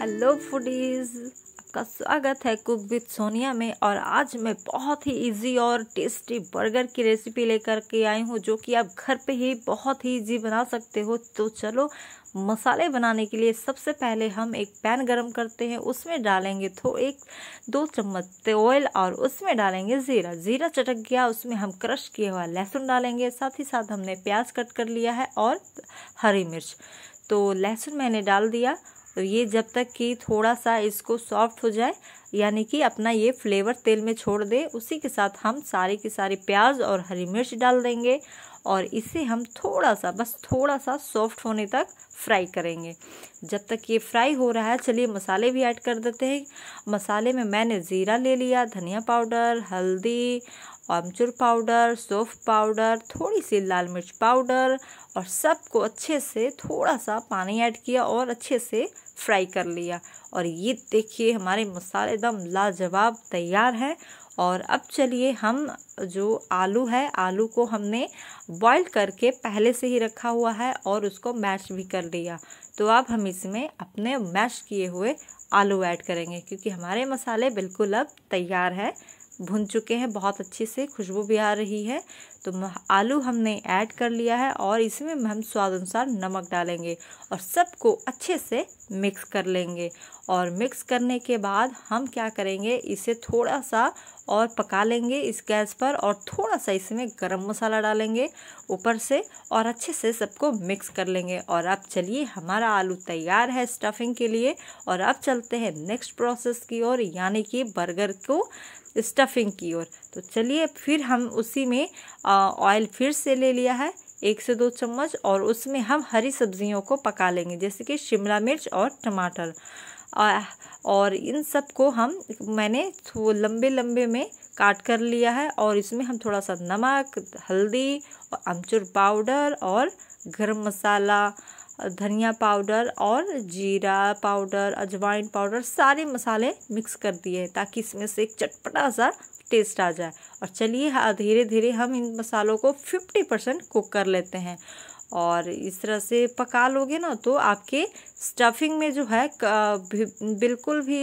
hello foodies आपका स्वागत है कुक विद सोनिया में और आज मैं बहुत ही इजी और टेस्टी बर्गर की रेसिपी लेकर के आई हूँ जो कि आप घर पे ही बहुत ही इजी बना सकते हो तो चलो मसाले बनाने के लिए सबसे पहले हम एक पैन गरम करते हैं उसमें डालेंगे तो एक दो चम्मच ऑयल और उसमें डालेंगे ज़ीरा ज़ीरा चटक गया उसमें हम क्रश किया हुआ लहसुन डालेंगे साथ ही साथ हमने प्याज कट कर लिया है और हरी मिर्च तो लहसुन मैंने डाल दिया तो ये जब तक कि थोड़ा सा इसको सॉफ्ट हो जाए यानी कि अपना ये फ्लेवर तेल में छोड़ दे उसी के साथ हम सारे के सारे प्याज और हरी मिर्च डाल देंगे और इसे हम थोड़ा सा बस थोड़ा सा सॉफ्ट होने तक फ्राई करेंगे जब तक ये फ्राई हो रहा है चलिए मसाले भी ऐड कर देते हैं मसाले में मैंने ज़ीरा ले लिया धनिया पाउडर हल्दी आमचूर पाउडर सौफ पाउडर थोड़ी सी लाल मिर्च पाउडर और सबको अच्छे से थोड़ा सा पानी ऐड किया और अच्छे से फ्राई कर लिया और ये देखिए हमारे मसाले एकदम लाजवाब तैयार हैं और अब चलिए हम जो आलू है आलू को हमने बॉईल करके पहले से ही रखा हुआ है और उसको मैश भी कर लिया तो अब हम इसमें अपने मैश किए हुए आलू ऐड करेंगे क्योंकि हमारे मसाले बिल्कुल अब तैयार है भुन चुके हैं बहुत अच्छे से खुशबू भी आ रही है तो आलू हमने ऐड कर लिया है और इसमें हम स्वाद अनुसार नमक डालेंगे और सबको अच्छे से मिक्स कर लेंगे और मिक्स करने के बाद हम क्या करेंगे इसे थोड़ा सा और पका लेंगे इस गैस पर और थोड़ा सा इसमें गरम मसाला डालेंगे ऊपर से और अच्छे से सबको मिक्स कर लेंगे और अब चलिए हमारा आलू तैयार है स्टफिंग के लिए और अब चलते हैं नेक्स्ट प्रोसेस की ओर यानी कि बर्गर को स्टफिंग की ओर तो चलिए फिर हम उसी में ऑयल फिर से ले लिया है एक से दो चम्मच और उसमें हम हरी सब्जियों को पका लेंगे जैसे कि शिमला मिर्च और टमाटर और इन सब को हम मैंने वो लंबे लंबे में काट कर लिया है और इसमें हम थोड़ा सा नमक हल्दी और अमचूर पाउडर और गरम मसाला धनिया पाउडर और जीरा पाउडर अजवाइन पाउडर सारे मसाले मिक्स कर दिए ताकि इसमें से एक चटपटा सा टेस्ट आ जाए और चलिए हाँ, धीरे धीरे हम इन मसालों को 50 परसेंट कुक कर लेते हैं और इस तरह से पका लोगे ना तो आपके स्टफिंग में जो है बिल्कुल भी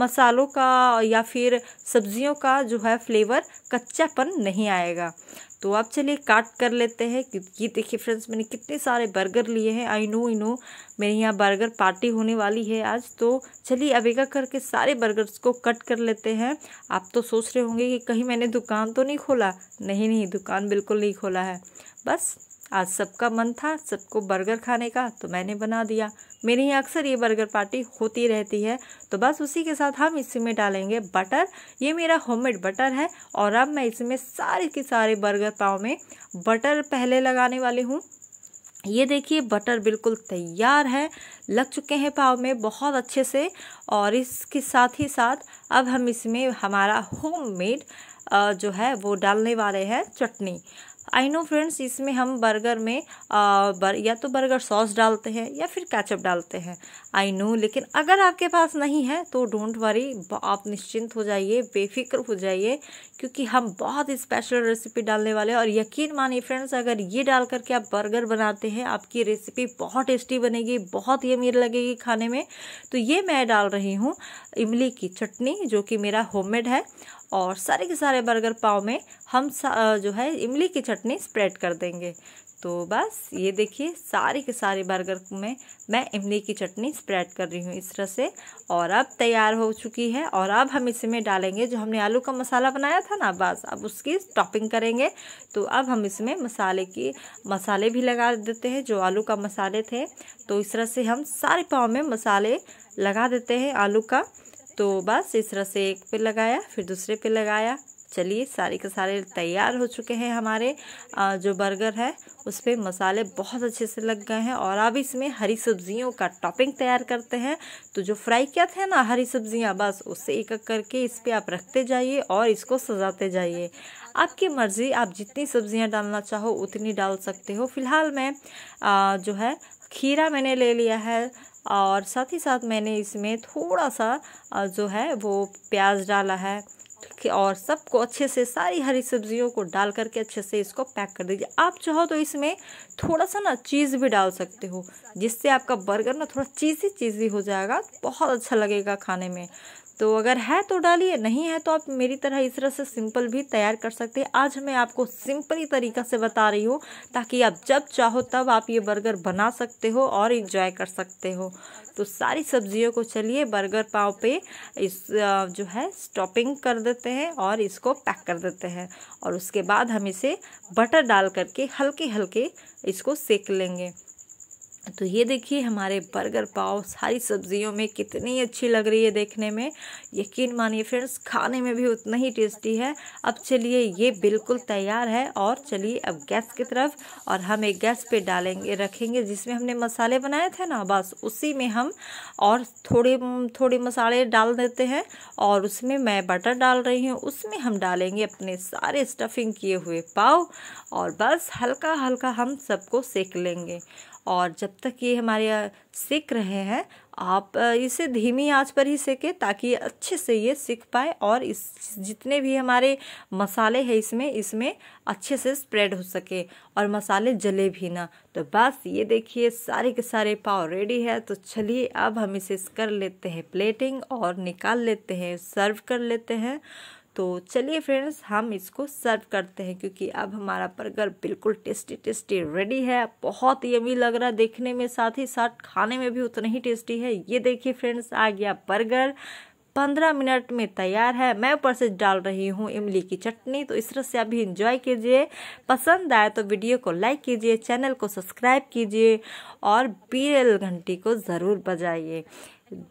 मसालों का या फिर सब्जियों का जो है फ्लेवर कच्चापन नहीं आएगा तो आप चलिए काट कर लेते हैं ये देखिए फ्रेंड्स मैंने कितने सारे बर्गर लिए हैं आई नो आई नो मेरे यहाँ बर्गर पार्टी होने वाली है आज तो चलिए अब एक करके सारे बर्गर्स को कट कर लेते हैं आप तो सोच रहे होंगे कि कहीं मैंने दुकान तो नहीं खोला नहीं नहीं दुकान बिल्कुल नहीं खोला है बस आज सबका मन था सबको बर्गर खाने का तो मैंने बना दिया मेरे यहाँ अक्सर ये बर्गर पार्टी होती रहती है तो बस उसी के साथ हम इसमें डालेंगे बटर ये मेरा होममेड बटर है और अब मैं इसमें सारे के सारे बर्गर पाव में बटर पहले लगाने वाली हूँ ये देखिए बटर बिल्कुल तैयार है लग चुके हैं पाव में बहुत अच्छे से और इसके साथ ही साथ अब हम इसमें हमारा होममेड जो है वो डालने वाले हैं चटनी आई नो फ्रेंड्स इसमें हम बर्गर में आ, बर, या तो बर्गर सॉस डालते हैं या फिर कैचअप डालते हैं आई नो लेकिन अगर आपके पास नहीं है तो डोंट वरी आप निश्चिंत हो जाइए बेफिक्र हो जाइए क्योंकि हम बहुत स्पेशल रेसिपी डालने वाले हैं और यकीन मानिए फ्रेंड्स अगर ये डाल करके आप बर्गर बनाते हैं आपकी रेसिपी बहुत टेस्टी बनेगी बहुत ही अमीर लगेगी खाने में तो ये मैं डाल रही हूँ इमली की चटनी जो कि मेरा होममेड है और सारे के सारे बर्गर पाव में हम जो है इमली की चटनी स्प्रेड कर देंगे तो बस ये देखिए सारे के सारे बर्गर में मैं इमली की चटनी स्प्रेड कर रही हूँ इस तरह से और अब तैयार हो चुकी है और अब हम इसमें में डालेंगे जो हमने आलू का मसाला बनाया था ना बस अब उसकी टॉपिंग करेंगे तो अब हम इसमें मसाले की मसाले भी लगा देते हैं जो आलू का मसाले थे तो इस तरह से हम सारे पाव में मसाले लगा देते हैं आलू का तो बस इस तरह से एक पे लगाया फिर दूसरे पे लगाया चलिए सारे के सारे तैयार हो चुके हैं हमारे जो बर्गर है उस पर मसाले बहुत अच्छे से लग गए हैं और अब इसमें हरी सब्जियों का टॉपिंग तैयार करते हैं तो जो फ्राई किया था ना हरी सब्जियां बस उससे एक एक करके इस पर आप रखते जाइए और इसको सजाते जाइए आपकी मर्ज़ी आप जितनी सब्जियां डालना चाहो उतनी डाल सकते हो फिलहाल मैं जो है खीरा मैंने ले लिया है और साथ ही साथ मैंने इसमें थोड़ा सा जो है वो प्याज डाला है और सबको अच्छे से सारी हरी सब्जियों को डाल करके अच्छे से इसको पैक कर दीजिए आप चाहो तो इसमें थोड़ा सा ना चीज़ भी डाल सकते हो जिससे आपका बर्गर ना थोड़ा चीज़ी चीज़ी हो जाएगा बहुत अच्छा लगेगा खाने में तो अगर है तो डालिए नहीं है तो आप मेरी तरह इस तरह से सिंपल भी तैयार कर सकते हैं आज मैं आपको सिंपल तरीका से बता रही हूँ ताकि आप जब चाहो तब आप ये बर्गर बना सकते हो और इंजॉय कर सकते हो तो सारी सब्जियों को चलिए बर्गर पाव पे इस जो है स्टॉपिंग कर देते हैं और इसको पैक कर देते हैं और उसके बाद हम इसे बटर डाल करके हल्के हल्के इसको सेक लेंगे तो ये देखिए हमारे बर्गर पाव सारी सब्जियों में कितनी अच्छी लग रही है देखने में यकीन मानिए फ्रेंड्स खाने में भी उतना ही टेस्टी है अब चलिए ये बिल्कुल तैयार है और चलिए अब गैस की तरफ और हम एक गैस पे डालेंगे रखेंगे जिसमें हमने मसाले बनाए थे ना बस उसी में हम और थोड़े थोड़े मसाले डाल देते हैं और उसमें मैं बटर डाल रही हूँ उसमें हम डालेंगे अपने सारे स्टफिंग किए हुए पाव और बस हल्का हल्का हम सबको सेक लेंगे और जब तक ये हमारे सीख रहे हैं आप इसे धीमी आंच पर ही सेकें ताकि अच्छे से ये सीख पाए और इस जितने भी हमारे मसाले हैं इसमें इसमें अच्छे से स्प्रेड हो सके और मसाले जले भी ना तो बस ये देखिए सारे के सारे पाव रेडी है तो चलिए अब हम इसे कर लेते हैं प्लेटिंग और निकाल लेते हैं सर्व कर लेते हैं तो चलिए फ्रेंड्स हम इसको सर्व करते हैं क्योंकि अब हमारा बर्गर बिल्कुल टेस्टी टेस्टी रेडी है बहुत यमी लग रहा है देखने में साथ ही साथ खाने में भी उतना ही टेस्टी है ये देखिए फ्रेंड्स आ गया बर्गर पंद्रह मिनट में तैयार है मैं ऊपर से डाल रही हूँ इमली की चटनी तो इस तरह से अभी इंजॉय कीजिए पसंद आए तो वीडियो को लाइक कीजिए चैनल को सब्सक्राइब कीजिए और बी घंटी को ज़रूर बजाइए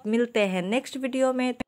मिलते हैं नेक्स्ट वीडियो में